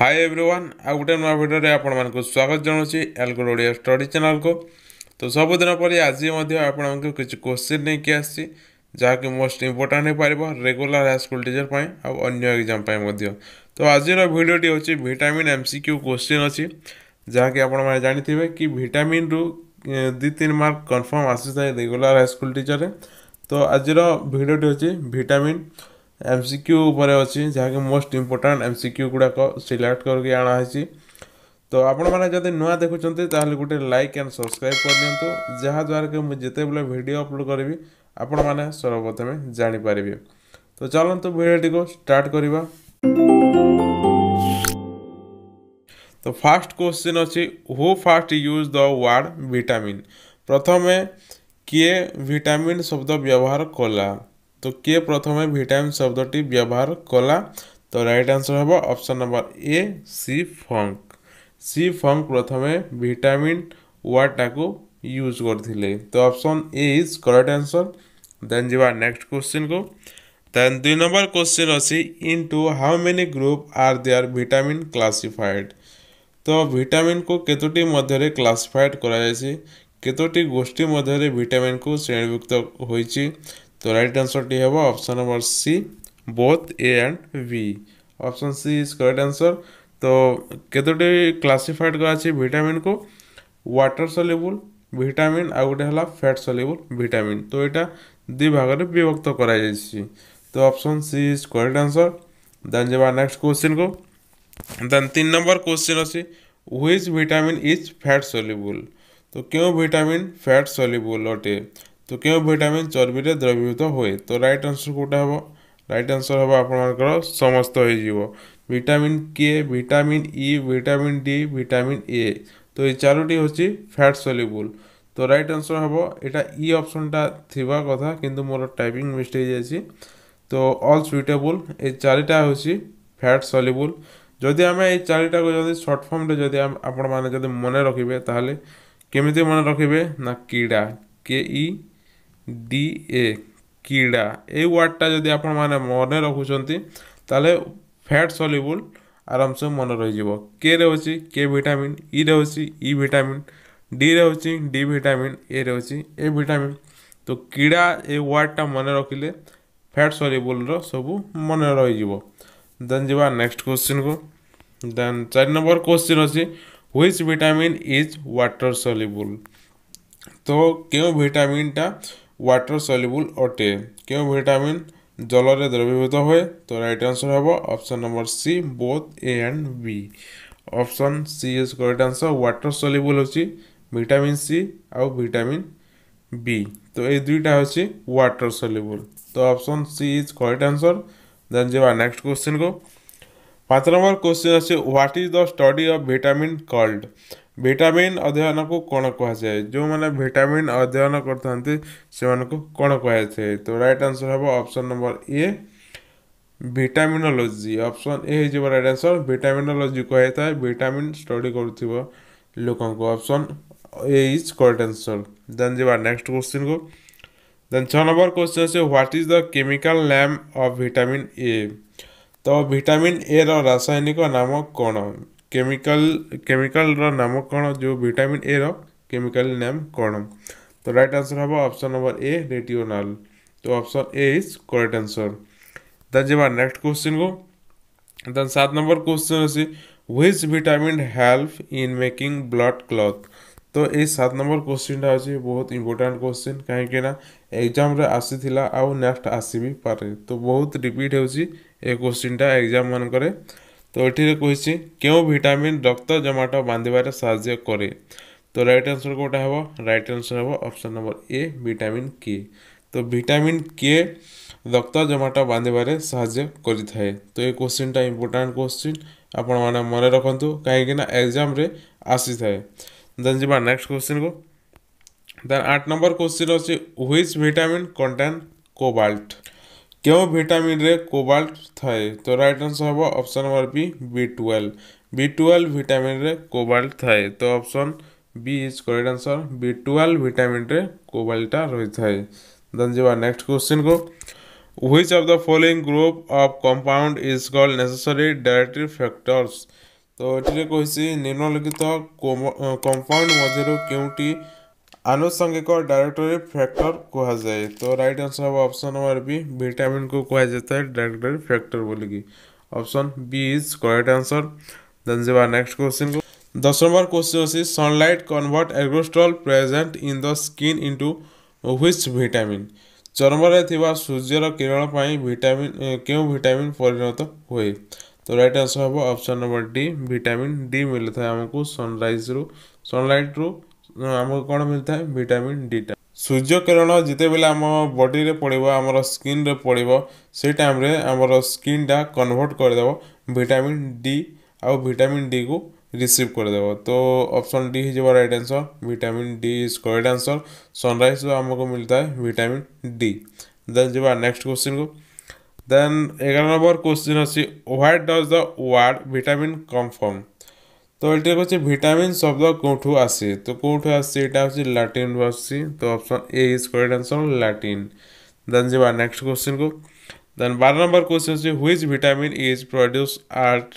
High everyone ଆଉ ଗୋଟେ ନୂଆ ଭିଡ଼ିଓରେ ଆପଣମାନଙ୍କୁ ସ୍ୱାଗତ ଜଣାଉଛି ଆଲଗୋଡ଼ ଓଡ଼ିଆ ଷ୍ଟଡ଼ି ଚ୍ୟାନେଲ୍କୁ ତ ସବୁଦିନ ପରି ଆଜି ମଧ୍ୟ ଆପଣଙ୍କୁ କିଛି କୋଶ୍ଚିନ୍ ନେଇକି ଆସିଛି ଯାହାକି ମୋଷ୍ଟ ଇମ୍ପୋର୍ଟାଣ୍ଟ ହୋଇପାରିବ ରେଗୁଲାର ହାଇସ୍କୁଲ ଟିଚର୍ ପାଇଁ ଆଉ ଅନ୍ୟ ଏକ୍ଜାମ୍ ପାଇଁ ମଧ୍ୟ ତ ଆଜିର ଭିଡ଼ିଓଟି ହେଉଛି vitamin M C Q question ଅଛି ଯାହାକି ଆପଣମାନେ ଜାଣିଥିବେ କି ଭିଟାମିନ୍ରୁ ଦୁଇ ତିନି ମାର୍କ କନଫର୍ମ ଆସିଥାଏ ରେଗୁଲାର ହାଇସ୍କୁଲ ଟିଚର୍ରେ ତ ଆଜିର ଭିଡ଼ିଓଟି ହେଉଛି ଭିଟାମିନ୍ ଏମ୍ ସି କ୍ୟୁ ଉପରେ ଅଛି ଯାହାକି most important M C Q ଗୁଡ଼ାକ ସିଲେକ୍ଟ କରିକି ଅଣାହେଇଛି ତ ଆପଣମାନେ ଯଦି ନୂଆ ଦେଖୁଛନ୍ତି ତାହେଲେ ଗୋଟେ ଲାଇକ୍ ଆଣ୍ଡ ସବସ୍କ୍ରାଇବ୍ କରିଦିଅନ୍ତୁ ଯାହାଦ୍ୱାରା କି ମୁଁ ଯେତେବେଳେ ଭିଡ଼ିଓ ଅପଲୋଡ଼ କରିବି ଆପଣମାନେ ସର୍ବପ୍ରଥମେ ଜାଣିପାରିବେ ତ ଚାଲନ୍ତୁ ଭିଡ଼ିଓଟିକୁ ଷ୍ଟାର୍ଟ କରିବା ତ ଫାର୍ଷ୍ଟ କ୍ୱେଶ୍ଚିନ୍ ଅଛି who first use the word vitamin ପ୍ରଥମେ କିଏ ଭିଟାମିନ୍ ଶବ୍ଦ ବ୍ୟବହାର କଲା तो किए কে भिटामिन ভিটামিন শব্দটি कला तो रईट आंसर আনসার হব number A C Funk C Funk प्रथम भिटामिन ভিটামিন ওয়াটাকু यूज करते तो option A is correct answer then जी नेक्स्ट क्वेश्चन को देन दुई नंबर क्वेश्चन अच्छी into how many group are there vitamin classified तो भिटामिन को केतोटी मध्य क्लासिफाइड करतोटी केतोटी गोष्ठी मध्य भिटामिन को श्रेणीभुक्त हो तो राइट आंसर टी हम option number C both A and B option C is correct answer तो कतोटी क्लासीफाइड कर भिटामिन को वाटर सल्युबुल भिटामिन आ गोटे है फैट सल्युबुल भिटामिन तो यहाँ दि भाग में विभक्त कर तो option C is correct answer then जावा नेक्स्ट क्वेश्चन को देन तीन नंबर क्वेश्चन अच्छी which vitamin is fat soluble तो क्यों विटामिन फैट सल्युबुल अटे তো କେଉଁ ଭିଟାମିନ୍ ଚର୍ବିରେ ଦ୍ରବୀଭୂତ ହୁଏ ତ ରାଇଟ୍ ଆନ୍ସର୍ କେଉଁଟା ହେବ ରାଇଟ୍ ଆନ୍ସର୍ ହେବ ଆପଣମାନଙ୍କର ସମସ୍ତ ହେଇଯିବ vitamin K vitamin E vitamin D vitamin A ତ ଏଇ ଚାରୋଟି ହେଉଛି ଫ୍ୟାଟ୍ ସଲ୍ୟୁବୁଲ୍ ତ ରାଇଟ୍ ଆନ୍ସର୍ ହେବ ଏଇଟା ଇ ଅପସନ୍ଟା ଥିବା କଥା କିନ୍ତୁ ମୋର ଟାଇପିଂ ମିଷ୍ଟେକ୍ ହେଇଯାଇଛି ତ ଅଲ୍ ସୁଇଟେବୁଲ୍ ଏ ଚାରିଟା ହେଉଛି ଫ୍ୟାଟ୍ ସଲ୍ୟୁବୁଲ୍ ଯଦି ଆମେ ଏଇ ଚାରିଟାକୁ ଯଦି ସର୍ଟ ଫର୍ମରେ ଯଦି ଆପଣମାନେ ଯଦି ମନେ ରଖିବେ ତାହେଲେ କେମିତି ମନେ ରଖିବେ ନା କିଡ଼ା କେ ଇ ডিএ কিড়া এই ওয়ার্ডটা যদি আপনার মনে রাখুছেন তাহলে ফ্যাট সলিবল আরামসে মনে রয়েছে কে রয়েছে কে ভিটামিন ই রয়েছে ই ভিটামিন ডি রয়েছে ডি ভিটামিন এ রয়েছে এ ভিটামিন তো কিড়া এই ওয়ার্ডটা মনে রাখলে ফ্যাট সলিবলর সবু মনে রয়েছে দেন যা নেক্সট কোশ্চিন কু দেন চারি নম্বর কোশ্চিন অছি which vitamin is water soluble তো কেউ ভিটামিনটা ওয়াটার সলিউবল অটে কেউ ভিটামিন জলরে দ্রবীভূত হয়ে তো রাইট আনসর হব option number C both A and B option C is correct answer water soluble হচ্ছে ভিটামিন সি আউ ভিটামিন বি তো এই দুইটা হচ্ছে ওয়াটার সলিউবল তো option C is correct answer then যা নেক্সট কোশ্চেন কো পাঁচ নম্বর কোশ্চেন আছে what is the study of vitamin called vitamin ଅଧ୍ୟୟନକୁ କ'ଣ କୁହାଯାଏ ଯେଉଁମାନେ ଭିଟାମିନ୍ ଅଧ୍ୟୟନ କରିଥାନ୍ତି ସେମାନଙ୍କୁ କ'ଣ କୁହାଯାଇଥାଏ ତ ରାଇଟ୍ ଆନ୍ସର୍ ହେବ option number A vitaminology option A ହେଇଯିବ ରାଇଟ୍ ଆନ୍ସର୍ ଭିଟାମିନୋଲୋଜି କୁହାଯାଇଥାଏ ଭିଟାମିନ୍ ଷ୍ଟଡ଼ି କରୁଥିବ ଲୋକଙ୍କୁ option A is correct answer then ଯିବା ନେକ୍ସଟ କ୍ୱେଶ୍ଚିନ୍କୁ ଦେନ୍ ଛଅ ନମ୍ବର କ୍ୱେଶ୍ଚିନ୍ ଅଛି what is the chemical name of vitamin A ତ ଭିଟାମିନ୍ ଏର ରାସାୟନିକ ନାମ କ'ଣ केमिकल केमिकाल नाम कौन जो भिटामिन ए रेमिकाल नाम कौन तो रईट आंसर हम ऑप्शन नंबर ए रेटियोनाल तो option A is correct answer then जब नेक्स्ट क्वेश्चन को देन सात नंबर क्वेश्चन अच्छे which vitamin help in making blood clot तो ये सात नंबर क्वेश्चन टा अच्छे बहुत इम्पोर्टाट क्वेश्चन कहीं एग्जाम आसी आउ नेक्ट आस भी पारे तो बहुत रिपीट हो क्वेश्चन टा एग्जाम मानक তো এটিরে কইছি কেউ ভিটামিন রক্ত জমাট বাঁধিবার সাহায্য করে তো রাইট আনসর কোটা হব রাইট আনসর হব option number A vitamin K তো ভিটামিন কে রক্ত জমাট বাঁধিবার সাহায্য করে থাকে তো এই কোশ্চিনটা ইম্পর্টাট কোশ্চিন আপন মানে মনে রাখতু কিনা এক্সামে আসি থাকে দেন যা নেক্সট কোশ্চিন কু দেন আট নম্বর কোশ্চিন অছে হুইচ ভিটামিন কন্টেন্ট কোবাল্ট क्यों भिटामिन कोबाल्ट थाए तो राइट आंसर हम option number B B twelve B twelve vitamin cobalt थाए तो option B is correct answer B twelve vitamin कोबाल्टा रही थाए देन जी नेक्स्ट क्वेश्चन को which of the following group of compound is called necessary directive factors तो ये कहसी निम्नलिखित कंपाउंड मध्य क्योंटी আনুষঙ্গিক ডাইরেক্টরি ফ্যাক্টর কুহযায়ে তো রাইট আনসার হব অপশন নম্বর বি ভিটামিন কু কুহযায়ে ডাইরেক্টরি ফ্যাক্টর বলিকি option B is correct answer then जवा नेक्स्ट क्वेश्चन को दस नंबर क्वेश्चन अच्छी sunlight convert ergosterol present in the skin into which vitamin चर्मरे थिबा सूर्यर किरण भिटामिन विटामिन केउ विटामिन परिणत हुए तो राइट आंसर हबो option number D vitamin D मिलता है आमको सनराइज रु सनलाइट रु ଆମକୁ କ'ଣ ମିଳିଥାଏ ଭିଟାମିନ୍ ଡିଟା ସୂର୍ଯ୍ୟ କିରଣ ଯେତେବେଳେ ଆମ ବଡ଼ିରେ ପଡ଼ିବ ଆମର ସ୍କିନ୍ରେ ପଡ଼ିବ ସେଇ ଟାଇମ୍ରେ ଆମର ସ୍କିନ୍ଟା କନଭର୍ଟ କରିଦେବ ଭିଟାମିନ୍ ଡି ଆଉ ଭିଟାମିନ୍ ଡିକୁ ରିସିଭ୍ କରିଦେବ ତ ଅପସନ୍ ଡି ହେଇଯିବ right answer vitamin D is correct answer ସନ୍ରାଇଜ୍ରୁ ଆମକୁ ମିଳିଥାଏ ଭିଟାମିନ୍ ଡି ଦେନ୍ ଯିବା ନେକ୍ସଟ କ୍ୱେଶ୍ଚିନ୍କୁ ଦେନ୍ ଏଗାର ନମ୍ବର କ୍ୱେଶ୍ଚିନ୍ ଅଛି what does the word vitamin come from तो ये হচ্ছে ভিটামিন শব্দ কোঠু আসে তো কোঠু আসছে এটা হচ্ছে ল্যাটিন আসছে তো option A is answer Latin then then যা নেক্সট কোশ্চেন देन बार नंबर क्वेश्चन से which vitamin is produce at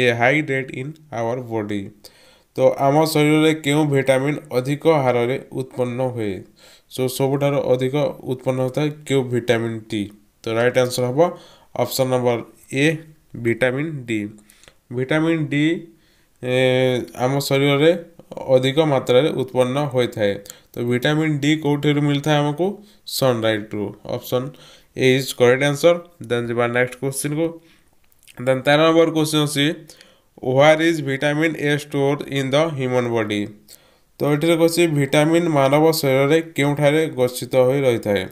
a high rate in our body तो आम शरीर में क्यों भिटामिन अधिक हार उत्पन्न हुए सो सब अधिक उत्पन्न होता है क्यों विटामिन टी तो राइट आंसर हम option number A vitamin D vitamin D ଆମ ଶରୀରରେ ଅଧିକ ମାତ୍ରାରେ ଉତ୍ପନ୍ନ ହୋଇଥାଏ ତ ଭିଟାମିନ୍ ଡି କେଉଁଠାରୁ ମିଳିଥାଏ ଆମକୁ ସନ୍ରାଇଟ୍ରୁ option A is correct answer then ଯିବା ନେକ୍ସଟ କୋଶ୍ଚିନ୍କୁ ଦେନ୍ ତେର ନମ୍ବର କୋଶ୍ଚିନ୍ ଅଛି where is vitamin A store in the human body ତ ଏଠାରେ କହୁଛି ଭିଟାମିନ୍ ମାନବ ଶରୀରରେ କେଉଁଠାରେ ଗଚ୍ଛିତ ହୋଇ ରହିଥାଏ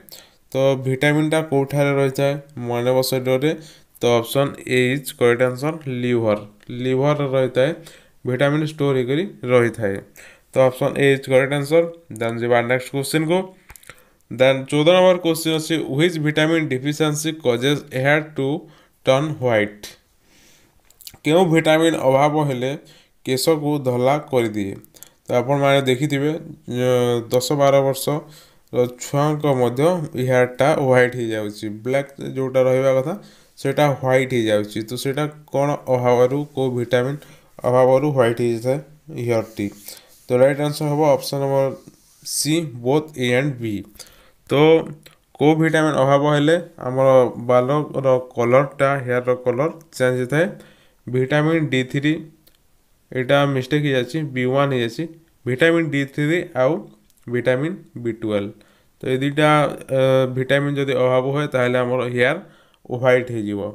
ତ ଭିଟାମିନ୍ଟା କେଉଁଠାରେ ରହିଥାଏ ମାନବ ଶରୀରରେ ତ option A is correct answer liver liver ରହିଥାଏ भिटामिन स्टोर होकर रही थाए तो option A is correct answer then जी नेक्स्ट क्वेश्चन को देन चौदह नंबर क्वेश्चन अच्छे which vitamin deficiency causes hair to turn white क्यों भिटामिन अभाव हेले केश को धला कर दिए तो आपने देखिथे दस बार वर्ष छुआ हेयरटा ह्वैट हो जा ब्लैक जोटा रहा ह्वैट हो जा तो सीटा कौन अभाव को भिटामिन अभावरू ह्वाइट इज द टी तो राइट आंसर हम option number C both A and B तो କେଉଁ ଭିଟାମିନ୍ ଅଭାବ ହେଲେ ଆମର ବାଲର କଲର୍ଟା ହେୟାରର କଲର୍ ଚେଞ୍ଜ ହେଇଥାଏ ଭିଟାମିନ୍ ଡି ଥ୍ରୀ ଏଇଟା ମିଷ୍ଟେକ୍ ହେଇଯାଇଛି ବି ୱାନ୍ ହେଇଯାଇଛି ଭିଟାମିନ୍ ଡି ଥ୍ରୀ ଆଉ ଭିଟାମିନ୍ ବି ଟୁଏଲ୍ଭ ତ ଏ ଦୁଇଟା ଭିଟାମିନ୍ ଯଦି ଅଭାବ ହୁଏ ତାହେଲେ ଆମର ହେୟାର ହ୍ୱାଇଟ୍ ହେଇଯିବ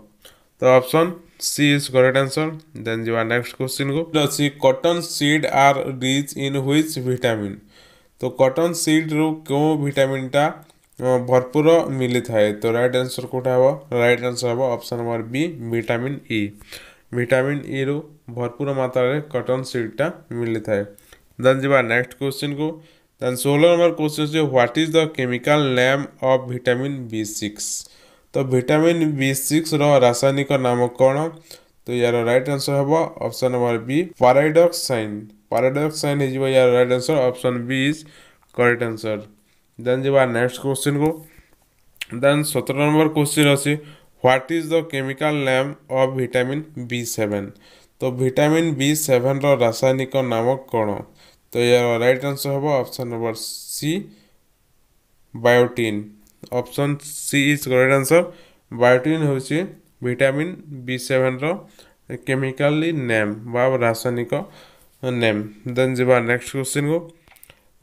ତ option C is correct answer. Then your next question go. The C cotton seed are rich in which vitamin? तो कटन सीड्रु କେଉଁ ଭିଟାମିନ୍ଟା ଭରପୁର ମିଳିଥାଏ ତ ରାଇଟ୍ ଆନ୍ସର୍ କେଉଁଟା ହେବ ରାଇଟ୍ ଆନ୍ସର୍ ହେବ option number B vitamin E vitamin ଇରୁ ଭରପୁର ମାତ୍ରାରେ କଟନ୍ ସିଡ଼୍ଟା ମିଳିଥାଏ ଦେନ୍ ଯିବା ନେକ୍ସଟ କ୍ୱେଶ୍ଚିନ୍କୁ ଦେନ୍ ଷୋହଳ ନମ୍ବର କ୍ୱେଶ୍ଚିନ୍ ହେଉଛି what is the chemical name of vitamin B six ତ ଭିଟାମିନ୍ ବି ସିକ୍ସର ରାସାୟନିକ ନାମ କ'ଣ ତ ୟାର ରାଇଟ୍ ଆନ୍ସର ହେବ option number B pyridoxine pyridoxine ହେଇଯିବ ୟାର right answer option B is correct answer then ଯିବା ନେକ୍ସଟ କୋଶ୍ଚିନ୍କୁ ଦେନ୍ ସତର ନମ୍ବର କୋଶ୍ଚିନ୍ ଅଛି what is the chemical name of vitamin B seven ତ ଭିଟାମିନ୍ ବି ସେଭେନ୍ର ରାସାୟନିକ ନାମ କ'ଣ ତ ୟାର ରାଇଟ୍ ଆନ୍ସର ହେବ option number C biotin option C is correct answer biotin ହେଉଛି ଭିଟାମିନ୍ ବି ସେଭେନ୍ର କେମିକାଲି ନେମ୍ ବା ରାସାୟନିକ ନେମ୍ ଦେନ୍ ଯିବା ନେକ୍ସଟ କ୍ୱେଶ୍ଚିନ୍କୁ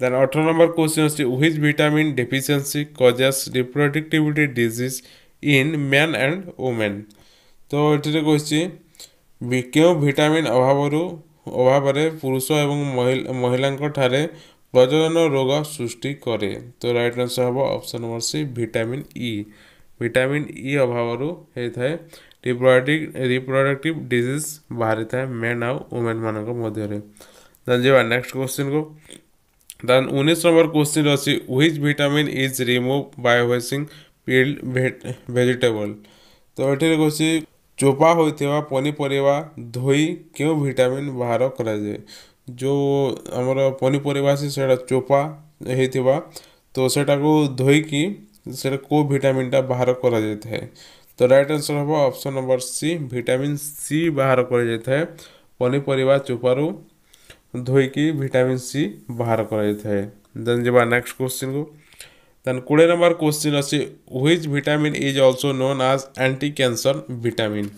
ଦେନ୍ ଅଠର ନମ୍ବର କ୍ୱେଶ୍ଚିନ୍ ଅଛି which vitamin deficiency causes reproductivity disease in men and women ତ ଏଠାରେ କହିଛି କେଉଁ ଭିଟାମିନ୍ ଅଭାବରୁ ଅଭାବରେ ପୁରୁଷ ଏବଂ ମହିଳାଙ୍କ ଠାରେ वजन रोग सृष्टि करे तो रईट आंसर हम option number C vitamin E vitamin E अभाव रिप्रोडक्टिव रिप्रोडक्टिव डिजिज बाहरी था मेन आउ वुमेन मान मध्य जा नेक्स्ट क्वेश्चन को देन उन्नीस नंबर क्वेश्चन अच्छी which vitamin is remove by washing peeled vegetable तो ये चोपा होता पनीपरिया धोई क्यों विटामिन बाहर कराए जो आम पनीपरिया से चोपा होता तो सेटा को धोईकी से को भिटामिन टा बाहर करा तो रईट आंसर हम option number C vitamin C बाहर करा जाए पनीपरिया चोपा रु धोईकी विटामिन सी बाहर करा जाए नेक्स्ट क्वेश्चन को देन कोड़े नंबर क्वेश्चन अच्छे which vitamin is also known as anti cancer vitamin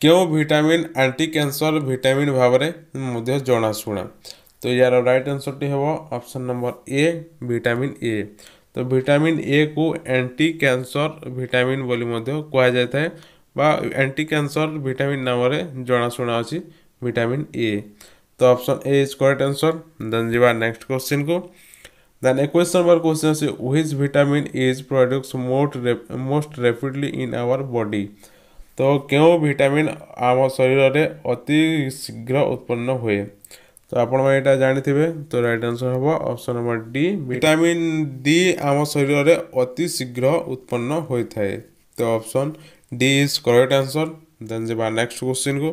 क्यों भिटामिन आंटी कैंसर भिटामिन भाव जनाशुना तो यार राइट आंसर टी हम option number A vitamin A तो विटामिन ए को एंटी कैंसर विटामिन बोली कहुए बा एंटी कैंसर विटामिन नाम जनाशुना अच्छी विटामिन ए तो option A is correct answer then जीवा नेक्स्ट क्वेश्चन को देन एक नंबर क्वेश्चन अच्छे व्हिच विटामिन इज प्रोड्यूस मोट most rapidly in our body ତ କେଉଁ ଭିଟାମିନ୍ ଆମ ଶରୀରରେ ଅତି ଶୀଘ୍ର ଉତ୍ପନ୍ନ ହୁଏ ତ ଆପଣମାନେ ଏଇଟା ଜାଣିଥିବେ ତ ରାଇଟ୍ ଆନ୍ସର୍ ହେବ option number D vitamin D ଆମ ଶରୀରରେ ଅତି ଶୀଘ୍ର ଉତ୍ପନ୍ନ ହୋଇଥାଏ ତ option D is correct answer then ଯିବା ନେକ୍ସଟ କୋଶ୍ଚିନ୍କୁ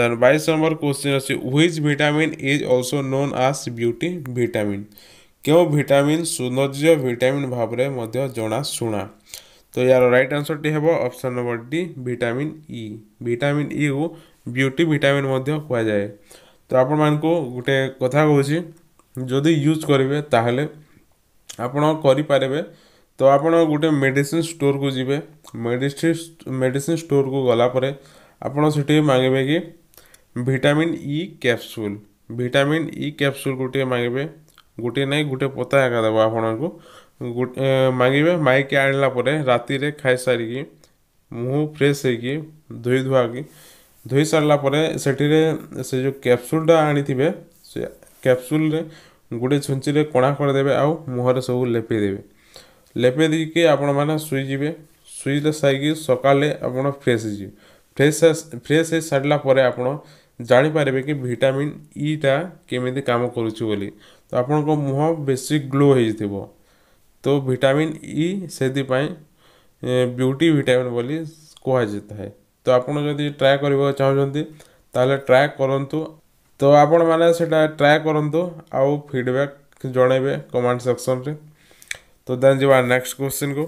ଦେନ୍ ବାଇଶ ନମ୍ବର କୋଶ୍ଚିନ୍ ଅଛି which vitamin is also known as beauty vitamin କେଉଁ ଭିଟାମିନ୍ ସୌନ୍ଦର୍ଯ୍ୟ ଭିଟାମିନ୍ ଭାବରେ ମଧ୍ୟ ଜଣାଶୁଣା तो यार रईट आंसर टी हे option number D vitamin E vitamin E को ब्यूटी भिटामिन कहुए तो आपण मान गोटे कथा कौच जदि यूज करेंगे ताहले ଆପଣ କରିପାରିବେ ତ ଆପଣ ଗୋଟେ ମେଡ଼ିସିନ୍ ଷ୍ଟୋର୍କୁ ଯିବେ ମେଡ଼ିସିନ୍ ମେଡ଼ିସିନ୍ ଷ୍ଟୋର୍କୁ ଗଲା ପରେ ଆପଣ ସେଠି ମାଗିବେ କି vitamin E capsule vitamin E capsule ଗୋଟିଏ ମାଗିବେ ଗୋଟିଏ ନାହିଁ ଗୋଟେ ପତା ଏକା ଦେବ ଆପଣଙ୍କୁ ମାଗିବେ ମାଗିକି ଆଣିଲା ପରେ ରାତିରେ ଖାଇସାରିକି ମୁହଁ ଫ୍ରେଶ୍ ହେଇକି ଧୋଇ ଧୁଆକି ଧୋଇ ସାରିଲା ପରେ ସେଠିରେ ସେ ଯେଉଁ କ୍ୟାପସୁଲ୍ଟା ଆଣିଥିବେ ସେ କ୍ୟାପସୁଲ୍ରେ ଗୋଟେ ଛୁଞ୍ଚିରେ କଣା କରିଦେବେ ଆଉ ମୁହଁରେ ସବୁ ଲେପେଇ ଦେବେ ଲେପେଇ ଦେଇକି ଆପଣମାନେ ଶୋଇଯିବେ ଶୋଇଲେ ସାରିକି ସକାଳେ ଆପଣ ଫ୍ରେଶ୍ ହେଇଯିବେ ଫ୍ରେଶ୍ ଫ୍ରେଶ୍ ହେଇ ସାରିଲା ପରେ ଆପଣ ଜାଣିପାରିବେ କି ଭିଟାମିନ୍ ଇଟା କେମିତି କାମ କରୁଛି ବୋଲି ତ ଆପଣଙ୍କ ମୁହଁ ବେଶୀ ଗ୍ଲୋ ହେଇଯିବ तो विटामिन ई से ब्यूटी विटामिन बोली कहुता है तो आप ट्राए कर चाहते ट्राए करूँ तो आपण मैंने ट्राए करूँ आउ फिडबैक् जनइबे कमेंट सेक्शन रे तो देन जी नेक्स्ट क्वेश्चन को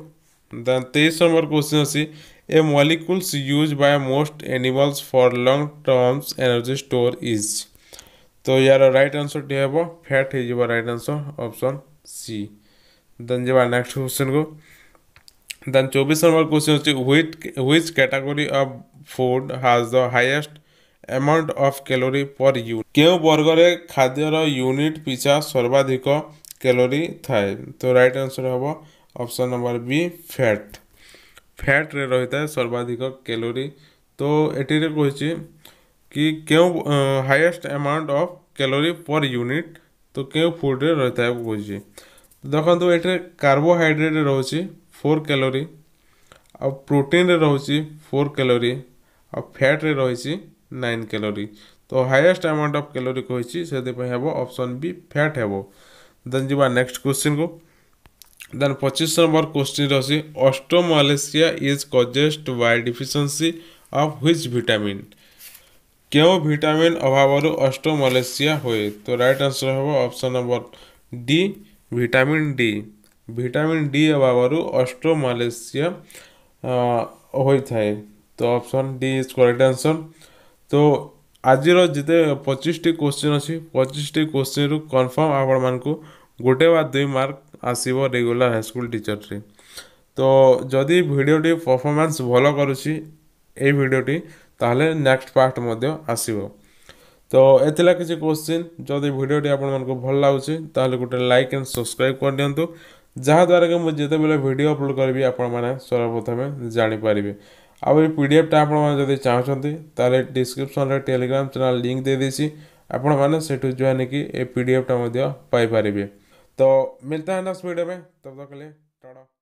देन तेईस नंबर क्वेश्चन अच्छी A molecules use by most animals for long terms energy store is तो यार राइट आंसर टी हे फैट हो right answer option C then जावा नेक्स्ट क्वेश्चन को देन चौबीस नंबर क्वेश्चन होची which category of food has the highest amount of calorie per unit क्यों वर्ग रे खाद्यर यूनिट पिछा सर्वाधिक कैलोरी थाए तो राइट आंसर हम option number B fat fat रे रही था सर्वाधिक कैलोरी तो ये रे कि क्यों highest amount of calorie per unit तो क्यों फूड रे रही था कहि ଦେଖନ୍ତୁ ଏଠାରେ କାର୍ବୋହାଇଡ୍ରେଟ୍ ରହୁଛି ଫୋର୍ କ୍ୟାଲୋରି ଆଉ ପ୍ରୋଟିନ୍ରେ ରହୁଛି ଫୋର୍ କ୍ୟାଲୋରି ଆଉ ଫ୍ୟାଟ୍ରେ ରହିଛି ନାଇନ୍ କ୍ୟାଲୋରି ତ ହାଇଏଷ୍ଟ ଆମାଉଣ୍ଟ ଅଫ୍ କ୍ୟାଲୋରି କହିଛି ସେଥିପାଇଁ ହେବ ଅପସନ୍ ବି ଫ୍ୟାଟ୍ ହେବ ଦେନ୍ ଯିବା ନେକ୍ସଟ କୋଶ୍ଚିନ୍କୁ ଦେନ୍ ପଚିଶ ନମ୍ବର କୋଶ୍ଚିନ୍ ଅଛି osteomalacia is caused by deficiency of which vitamin କେଉଁ ଭିଟାମିନ୍ ଅଭାବରୁ ଅଷ୍ଟୋମାଲେସିଆ ହୁଏ ତ ରାଇଟ୍ ଆନ୍ସର୍ ହେବ option number D vitamin D vitamin D વાળું ઓસ્ટ્રોમાલેશિયા ହୋଇଥାଏ તો option D is correct answer ତ ଆଜିର ଯେତେ ପଚିଶଟି କୋଶ୍ଚିନ୍ ଅଛି ପଚିଶଟି କୋଶ୍ଚିନ୍ରୁ କନଫର୍ମ ଆପଣମାନଙ୍କୁ ଗୋଟେ ବା ଦୁଇ ମାର୍କ ଆସିବ ରେଗୁଲାର ହାଇସ୍କୁଲ ଟିଚର୍ରେ ତ ଯଦି ଭିଡ଼ିଓଟି ପରଫର୍ମାନ୍ସ ଭଲ କରୁଛି ଏଇ ଭିଡ଼ିଓଟି ତାହେଲେ ନେକ୍ସଟ ପାର୍ଟ ମଧ୍ୟ ଆସିବ ତ ଏ ଥିଲା କିଛି କୋଶ୍ଚିନ୍ ଯଦି ଭିଡ଼ିଓଟି ଆପଣମାନଙ୍କୁ ଭଲ ଲାଗୁଛି ତାହେଲେ ଗୋଟେ ଲାଇକ୍ ଆଣ୍ଡ ସବସ୍କ୍ରାଇବ୍ କରିଦିଅନ୍ତୁ ଯାହାଦ୍ୱାରା କି ମୁଁ ଯେତେବେଳେ ଭିଡ଼ିଓ ଅପଲୋଡ଼ କରିବି ଆପଣମାନେ ସର୍ବପ୍ରଥମେ ଜାଣିପାରିବେ ଆଉ ଏ ପିଡ଼ିଏଫ୍ଟା ଆପଣମାନେ ଯଦି ଚାହୁଁଛନ୍ତି ତାହେଲେ ଡିସ୍କ୍ରିପ୍ସନ୍ରେ ଟେଲିଗ୍ରାମ୍ ଚ୍ୟାନେଲ୍ ଲିଙ୍କ୍ ଦେଇଦେଇଛି ଆପଣମାନେ ସେଠୁ ଜଏନ୍ ହେଇକି ଏ ପିଡ଼ିଏଫ୍ଟା ମଧ୍ୟ ପାଇପାରିବେ ତ ମିଳିତା ହେନା ଭିଡ଼ିଓ ପାଇଁ ତବ ତକ ଟାଟା